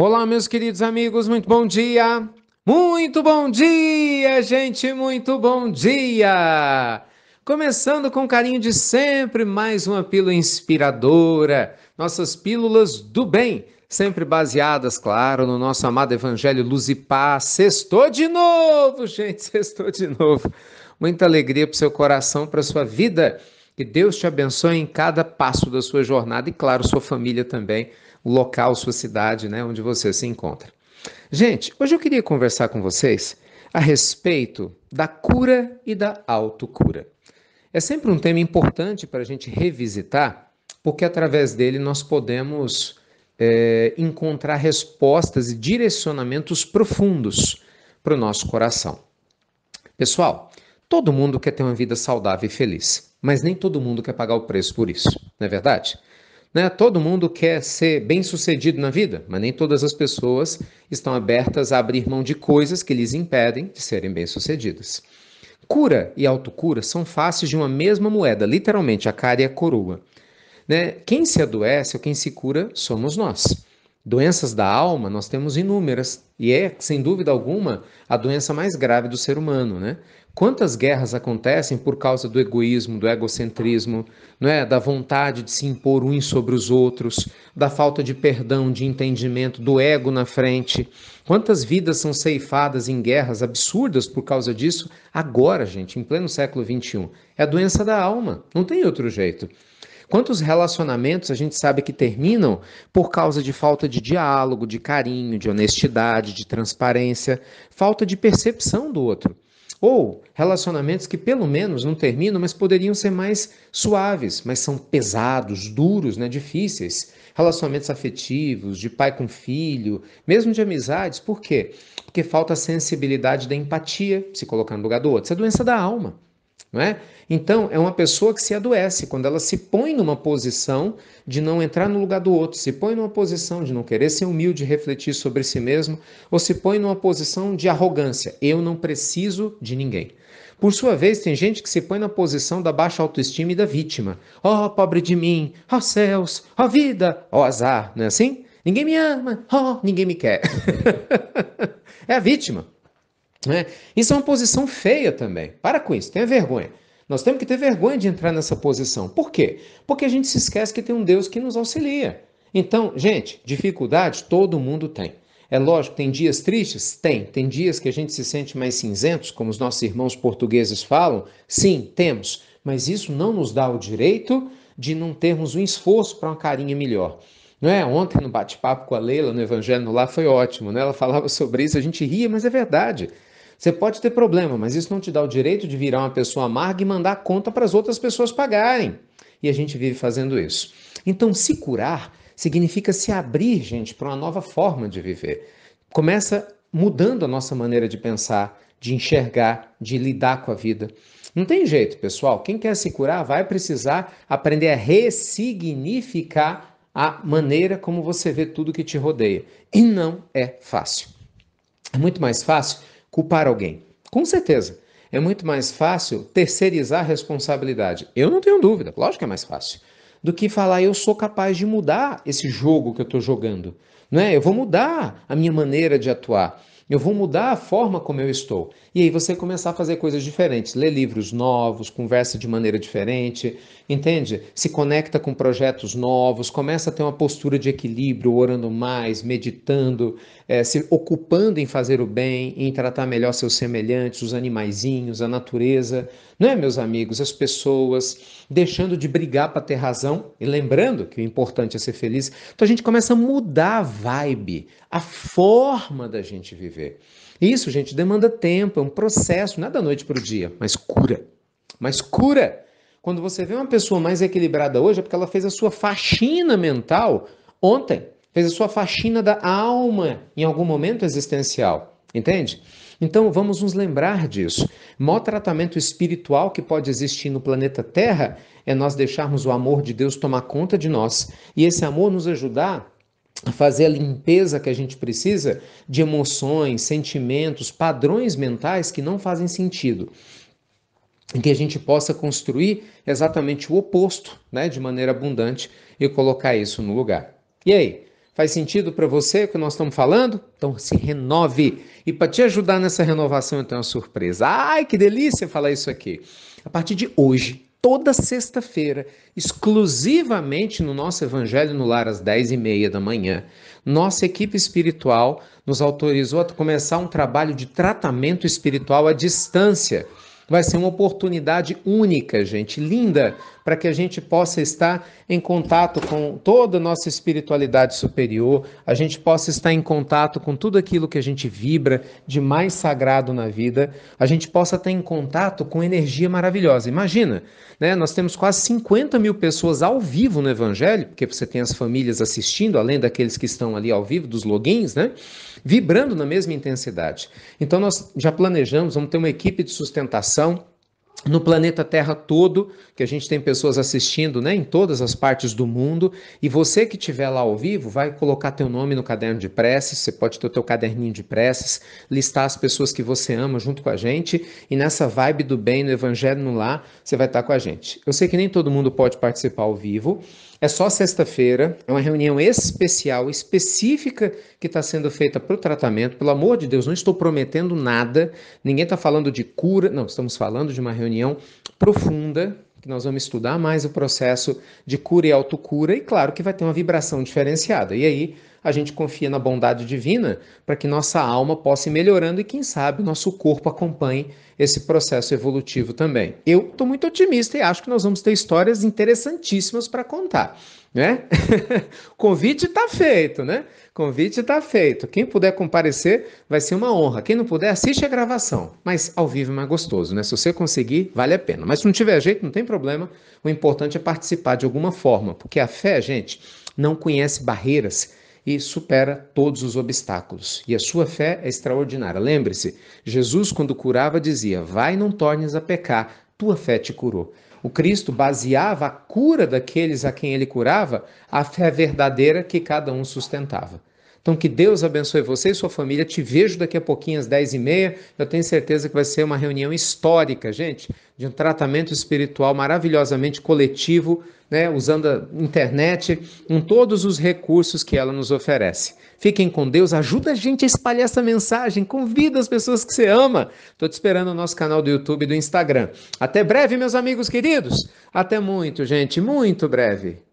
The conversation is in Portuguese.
Olá, meus queridos amigos, muito bom dia! Muito bom dia, gente, muito bom dia! Começando com carinho de sempre, mais uma pílula inspiradora, nossas pílulas do bem, sempre baseadas, claro, no nosso amado Evangelho Luz e Paz. Sextou de novo, gente, sextou de novo. Muita alegria para o seu coração, para a sua vida. Que Deus te abençoe em cada passo da sua jornada e, claro, sua família também local, sua cidade, né, onde você se encontra. Gente, hoje eu queria conversar com vocês a respeito da cura e da autocura. É sempre um tema importante para a gente revisitar, porque através dele nós podemos é, encontrar respostas e direcionamentos profundos para o nosso coração. Pessoal, todo mundo quer ter uma vida saudável e feliz, mas nem todo mundo quer pagar o preço por isso, não é verdade? Né? Todo mundo quer ser bem sucedido na vida, mas nem todas as pessoas estão abertas a abrir mão de coisas que lhes impedem de serem bem sucedidas. Cura e autocura são faces de uma mesma moeda, literalmente a cara e a coroa. Né? Quem se adoece ou quem se cura somos nós. Doenças da alma nós temos inúmeras e é, sem dúvida alguma, a doença mais grave do ser humano, né? Quantas guerras acontecem por causa do egoísmo, do egocentrismo, não é, da vontade de se impor uns sobre os outros, da falta de perdão, de entendimento, do ego na frente? Quantas vidas são ceifadas em guerras absurdas por causa disso agora, gente, em pleno século XXI, É a doença da alma, não tem outro jeito. Quantos relacionamentos a gente sabe que terminam por causa de falta de diálogo, de carinho, de honestidade, de transparência, falta de percepção do outro? Ou relacionamentos que pelo menos não terminam, mas poderiam ser mais suaves, mas são pesados, duros, né, difíceis. Relacionamentos afetivos, de pai com filho, mesmo de amizades, por quê? Porque falta a sensibilidade da empatia, se colocar no lugar do outro. Isso é doença da alma não é? Então, é uma pessoa que se adoece quando ela se põe numa posição de não entrar no lugar do outro, se põe numa posição de não querer ser humilde, refletir sobre si mesmo, ou se põe numa posição de arrogância. Eu não preciso de ninguém. Por sua vez, tem gente que se põe na posição da baixa autoestima e da vítima. Ó, oh, pobre de mim, ó oh, céus, ó oh, vida, ó oh, azar, não é assim? Ninguém me ama, ó, oh, ninguém me quer. é a vítima. Né? Isso é uma posição feia também. Para com isso, tenha vergonha. Nós temos que ter vergonha de entrar nessa posição. Por quê? Porque a gente se esquece que tem um Deus que nos auxilia. Então, gente, dificuldade todo mundo tem. É lógico, tem dias tristes? Tem. Tem dias que a gente se sente mais cinzentos, como os nossos irmãos portugueses falam? Sim, temos. Mas isso não nos dá o direito de não termos um esforço para uma carinha melhor. Não é? Ontem no bate-papo com a Leila no Evangelho Lá foi ótimo, né? Ela falava sobre isso, a gente ria, mas é verdade. Você pode ter problema, mas isso não te dá o direito de virar uma pessoa amarga e mandar a conta para as outras pessoas pagarem. E a gente vive fazendo isso. Então, se curar significa se abrir, gente, para uma nova forma de viver. Começa mudando a nossa maneira de pensar, de enxergar, de lidar com a vida. Não tem jeito, pessoal. Quem quer se curar vai precisar aprender a ressignificar a maneira como você vê tudo que te rodeia. E não é fácil. É muito mais fácil culpar alguém. Com certeza. É muito mais fácil terceirizar a responsabilidade. Eu não tenho dúvida, lógico que é mais fácil. Do que falar eu sou capaz de mudar esse jogo que eu estou jogando não é? Eu vou mudar a minha maneira de atuar. Eu vou mudar a forma como eu estou. E aí você começar a fazer coisas diferentes, ler livros novos, conversa de maneira diferente, entende? Se conecta com projetos novos, começa a ter uma postura de equilíbrio, orando mais, meditando, é, se ocupando em fazer o bem, em tratar melhor seus semelhantes, os animaizinhos, a natureza, não é, meus amigos, as pessoas, deixando de brigar para ter razão e lembrando que o importante é ser feliz. Então a gente começa a mudar a vibe, a forma da gente viver. Isso, gente, demanda tempo, é um processo, não é da noite para o dia, mas cura. Mas cura. Quando você vê uma pessoa mais equilibrada hoje, é porque ela fez a sua faxina mental ontem, fez a sua faxina da alma em algum momento existencial, entende? Então vamos nos lembrar disso. O maior tratamento espiritual que pode existir no planeta Terra é nós deixarmos o amor de Deus tomar conta de nós e esse amor nos ajudar fazer a limpeza que a gente precisa de emoções, sentimentos, padrões mentais que não fazem sentido. em Que a gente possa construir exatamente o oposto, né, de maneira abundante e colocar isso no lugar. E aí, Faz sentido para você o que nós estamos falando? Então se renove. E para te ajudar nessa renovação, eu tenho uma surpresa. Ai, que delícia falar isso aqui. A partir de hoje, toda sexta-feira, exclusivamente no nosso Evangelho no Lar às 10 e meia da manhã. Nossa equipe espiritual nos autorizou a começar um trabalho de tratamento espiritual à distância vai ser uma oportunidade única, gente, linda, para que a gente possa estar em contato com toda a nossa espiritualidade superior, a gente possa estar em contato com tudo aquilo que a gente vibra de mais sagrado na vida, a gente possa estar em contato com energia maravilhosa. Imagina, né? Nós temos quase 50 mil pessoas ao vivo no Evangelho, porque você tem as famílias assistindo, além daqueles que estão ali ao vivo, dos logins, né? vibrando na mesma intensidade. Então, nós já planejamos, vamos ter uma equipe de sustentação no planeta Terra todo, que a gente tem pessoas assistindo, né, em todas as partes do mundo, e você que estiver lá ao vivo, vai colocar teu nome no caderno de preces, você pode ter o teu caderninho de preces, listar as pessoas que você ama junto com a gente, e nessa vibe do bem, no evangelho no lar, você vai estar com a gente. Eu sei que nem todo mundo pode participar ao vivo, é só sexta-feira, é uma reunião especial, específica que está sendo feita para o tratamento. Pelo amor de Deus, não estou prometendo nada, ninguém está falando de cura, não, estamos falando de uma reunião profunda que nós vamos estudar mais o processo de cura e autocura, e claro que vai ter uma vibração diferenciada. E aí a gente confia na bondade divina para que nossa alma possa ir melhorando e, quem sabe, nosso corpo acompanhe esse processo evolutivo também. Eu estou muito otimista e acho que nós vamos ter histórias interessantíssimas para contar né? Convite está feito, né? Convite está feito. Quem puder comparecer vai ser uma honra. Quem não puder, assiste a gravação. Mas ao vivo é mais gostoso, né? Se você conseguir, vale a pena. Mas se não tiver jeito, não tem problema. O importante é participar de alguma forma, porque a fé, gente, não conhece barreiras e supera todos os obstáculos. E a sua fé é extraordinária. Lembre-se, Jesus, quando curava, dizia: Vai, não tornes a pecar, tua fé te curou. O Cristo baseava a cura daqueles a quem ele curava, a fé verdadeira que cada um sustentava. Então, que Deus abençoe você e sua família. Te vejo daqui a pouquinho às 10h30. Eu tenho certeza que vai ser uma reunião histórica, gente, de um tratamento espiritual maravilhosamente coletivo, né, usando a internet, com todos os recursos que ela nos oferece. Fiquem com Deus, ajuda a gente a espalhar essa mensagem, convida as pessoas que você ama. Estou te esperando no nosso canal do YouTube e do Instagram. Até breve, meus amigos queridos. Até muito, gente, muito breve.